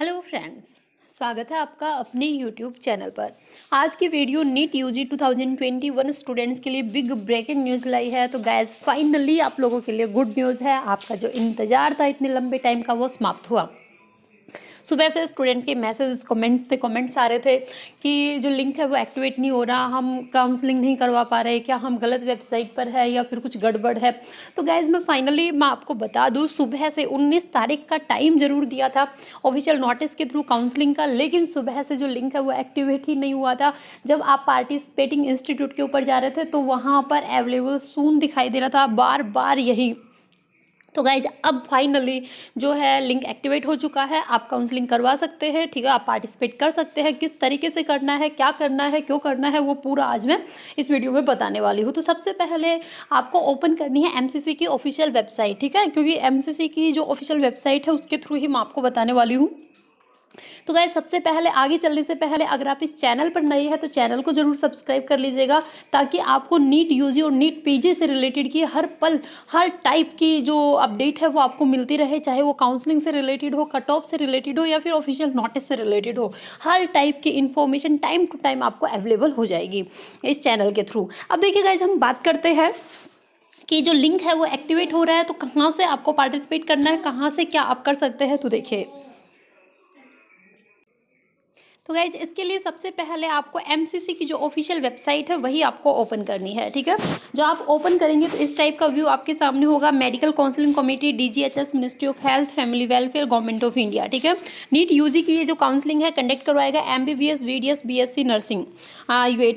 hello friends स्वागत है आपका अपने यूट्यूब चैनल पर आज की वीडियो नीट यूजी 2021 स्टूडेंट्स के लिए बिग ब्रेकिंग न्यूज़ लाई है तो गैस फाइनली आप लोगों के लिए गुड न्यूज़ है आपका जो इंतज़ार था इतने लंबे टाइम का वो समाप्त हुआ सुबह से स्टूडेंट के मैसेज कमेंट्स पे कमेंट्स आ रहे थे कि जो लिंक है वो एक्टिवेट नहीं हो रहा हम काउंसलिंग नहीं करवा पा रहे क्या हम गलत वेबसाइट पर है या फिर कुछ गड़बड़ है तो गैज़ मैं फाइनली मैं आपको बता दूँ सुबह से उन्नीस तारीख का टाइम ज़रूर दिया था ऑफिशियल नोटिस के थ्रू काउंसलिंग का लेकिन सुबह से जो लिंक है वो एक्टिवेट ही नहीं हुआ था जब आप पार्टिसिपेटिंग इंस्टीट्यूट के ऊपर जा रहे थे तो वहाँ पर अवेलेबल सून दिखाई दे रहा था बार बार यही तो गाइज अब फाइनली जो है लिंक एक्टिवेट हो चुका है आप काउंसलिंग करवा सकते हैं ठीक है आप पार्टिसिपेट कर सकते हैं किस तरीके से करना है क्या करना है क्यों करना है वो पूरा आज मैं इस वीडियो में बताने वाली हूँ तो सबसे पहले आपको ओपन करनी है एमसीसी की ऑफिशियल वेबसाइट ठीक है क्योंकि एमसीसी की जो ऑफिशियल वेबसाइट है उसके थ्रू ही मैं आपको बताने वाली हूँ तो गाय सबसे पहले आगे चलने से पहले अगर आप इस चैनल पर नए हैं तो चैनल को जरूर सब्सक्राइब कर लीजिएगा ताकि आपको नीट यूजी और नीट पीजी से रिलेटेड की हर पल हर टाइप की जो अपडेट है वो आपको मिलती रहे चाहे वो काउंसलिंग से रिलेटेड हो कट ऑफ से रिलेटेड हो या फिर ऑफिशियल नोटिस से रिलेटेड हो हर टाइप की इन्फॉर्मेशन टाइम टू टाइम आपको अवेलेबल हो जाएगी इस चैनल के थ्रू अब देखिए गाइज हम बात करते हैं कि जो लिंक है वो एक्टिवेट हो रहा है तो कहाँ से आपको पार्टिसिपेट करना है कहाँ से क्या आप कर सकते हैं तो देखिए तो गाइज इसके लिए सबसे पहले आपको एम की जो ऑफिशियल वेबसाइट है वही आपको ओपन करनी है ठीक है जो आप ओपन करेंगे तो इस टाइप का व्यू आपके सामने होगा medical counselling committee the ministry of health family welfare government of India ठीक है नीट यू की ये जो काउंसलिंग है कंडक्ट करवाएगा M B B S B D S B S C nursing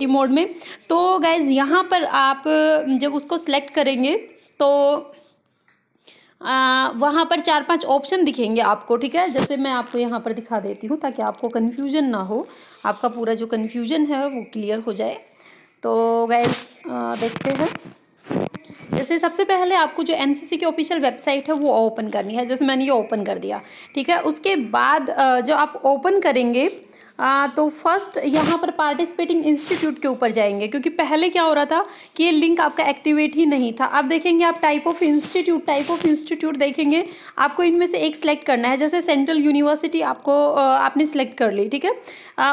यू मोड में तो गाइज यहाँ पर आप जब उसको सेलेक्ट करेंगे तो वहाँ पर चार पांच ऑप्शन दिखेंगे आपको ठीक है जैसे मैं आपको यहाँ पर दिखा देती हूँ ताकि आपको कन्फ्यूजन ना हो आपका पूरा जो कन्फ्यूजन है वो क्लियर हो जाए तो गैस देखते हैं जैसे सबसे पहले आपको जो एन की ऑफिशियल वेबसाइट है वो ओपन करनी है जैसे मैंने ये ओपन कर दिया ठीक है उसके बाद जो आप ओपन करेंगे आ, तो फर्स्ट यहाँ पर पार्टिसिपेटिंग इंस्टीट्यूट के ऊपर जाएंगे क्योंकि पहले क्या हो रहा था कि ये लिंक आपका एक्टिवेट ही नहीं था अब देखेंगे आप type of institute type of institute देखेंगे आपको इनमें से एक सिलेक्ट करना है जैसे सेंट्रल यूनिवर्सिटी आपको आपने सेलेक्ट कर ली ठीक है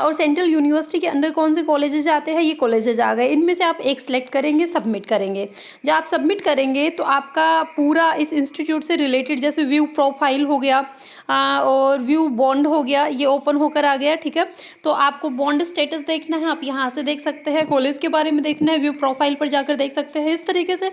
और सेंट्रल यूनिवर्सिटी के अंडर कौन से कॉलेजेज आते हैं ये कॉलेजेज आ गए इनमें से आप एक सिलेक्ट करेंगे सबमिट करेंगे जब आप सबमिट करेंगे तो आपका पूरा इस इंस्टीट्यूट से रिलेटेड जैसे व्यू प्रोफाइल हो गया और व्यू बॉन्ड हो गया ये ओपन होकर आ गया ठीक है तो आपको बॉन्ड स्टेटस देखना है आप यहाँ से देख सकते हैं कॉलेज के बारे में देखना है व्यू प्रोफाइल पर जाकर देख सकते हैं इस तरीके से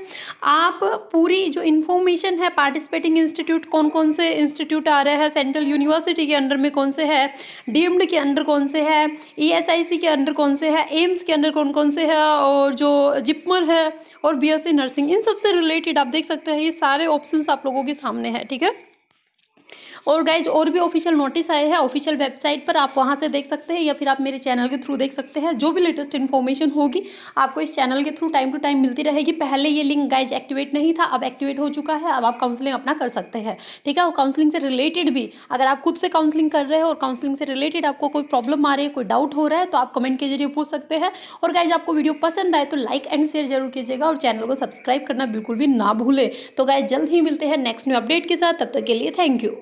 आप पूरी जो इन्फॉर्मेशन है पार्टिसिपेटिंग इंस्टीट्यूट कौन कौन से इंस्टीट्यूट आ रहे हैं सेंट्रल यूनिवर्सिटी के अंडर में कौन से है डीम्ड के अंडर कौन से है ई e के अंडर कौन से है एम्स के अंडर कौन कौन से है और जो जिपमर है और बी नर्सिंग इन सबसे रिलेटेड आप देख सकते हैं ये सारे ऑप्शन आप लोगों के सामने है ठीक है और गाइज और भी ऑफिशियल नोटिस आए हैं ऑफिशियल वेबसाइट पर आप वहाँ से देख सकते हैं या फिर आप मेरे चैनल के थ्रू देख सकते हैं जो भी लेटेस्ट इन्फॉर्मेशन होगी आपको इस चैनल के थ्रू टाइम टू टाइम मिलती रहेगी पहले ये लिंक गाइज एक्टिवेट नहीं था अब एक्टिवेट हो चुका है अब आप काउंसलिंग अपना कर सकते हैं ठीक है और काउंसलिंग से रिलेटेड भी अगर आप खुद से काउंसलिंग कर रहे हो और काउंसलिंग से रिलेटेड आपको कोई प्रॉब्लम आ रही है कोई डाउट हो रहा है तो आप कमेंट के जरिए पूछ सकते हैं और गाइज आपको वीडियो पसंद आए तो लाइक एंड शेयर जरूर कीजिएगा और चैनल को सब्सक्राइब करना बिल्कुल भी ना भूले तो गाइज जल्द ही मिलते हैं नेक्स्ट न्यू अपडेट के साथ तब तक के लिए थैंक यू